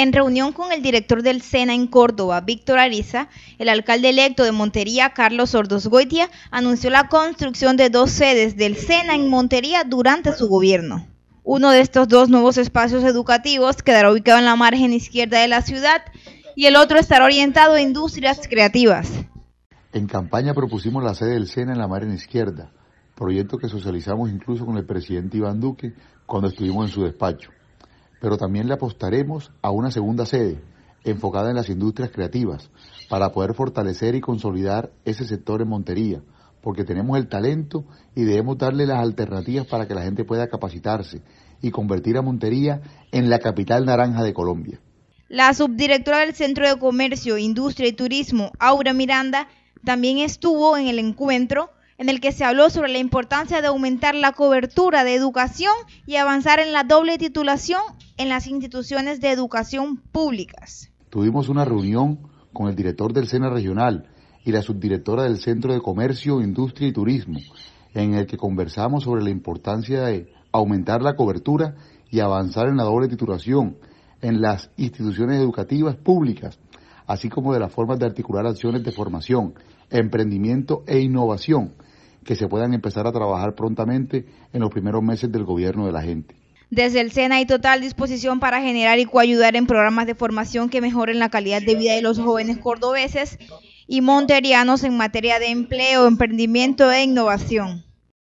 En reunión con el director del SENA en Córdoba, Víctor Ariza, el alcalde electo de Montería, Carlos Goitia, anunció la construcción de dos sedes del SENA en Montería durante su gobierno. Uno de estos dos nuevos espacios educativos quedará ubicado en la margen izquierda de la ciudad y el otro estará orientado a industrias creativas. En campaña propusimos la sede del SENA en la margen izquierda, proyecto que socializamos incluso con el presidente Iván Duque cuando estuvimos en su despacho pero también le apostaremos a una segunda sede enfocada en las industrias creativas para poder fortalecer y consolidar ese sector en Montería, porque tenemos el talento y debemos darle las alternativas para que la gente pueda capacitarse y convertir a Montería en la capital naranja de Colombia. La subdirectora del Centro de Comercio, Industria y Turismo, Aura Miranda, también estuvo en el encuentro en el que se habló sobre la importancia de aumentar la cobertura de educación y avanzar en la doble titulación en las instituciones de educación públicas. Tuvimos una reunión con el director del SENA regional y la subdirectora del Centro de Comercio, Industria y Turismo, en el que conversamos sobre la importancia de aumentar la cobertura y avanzar en la doble titulación en las instituciones educativas públicas, así como de las formas de articular acciones de formación, emprendimiento e innovación que se puedan empezar a trabajar prontamente en los primeros meses del gobierno de la gente. Desde el SENA hay total disposición para generar y coayudar en programas de formación que mejoren la calidad de vida de los jóvenes cordobeses y monterianos en materia de empleo, emprendimiento e innovación.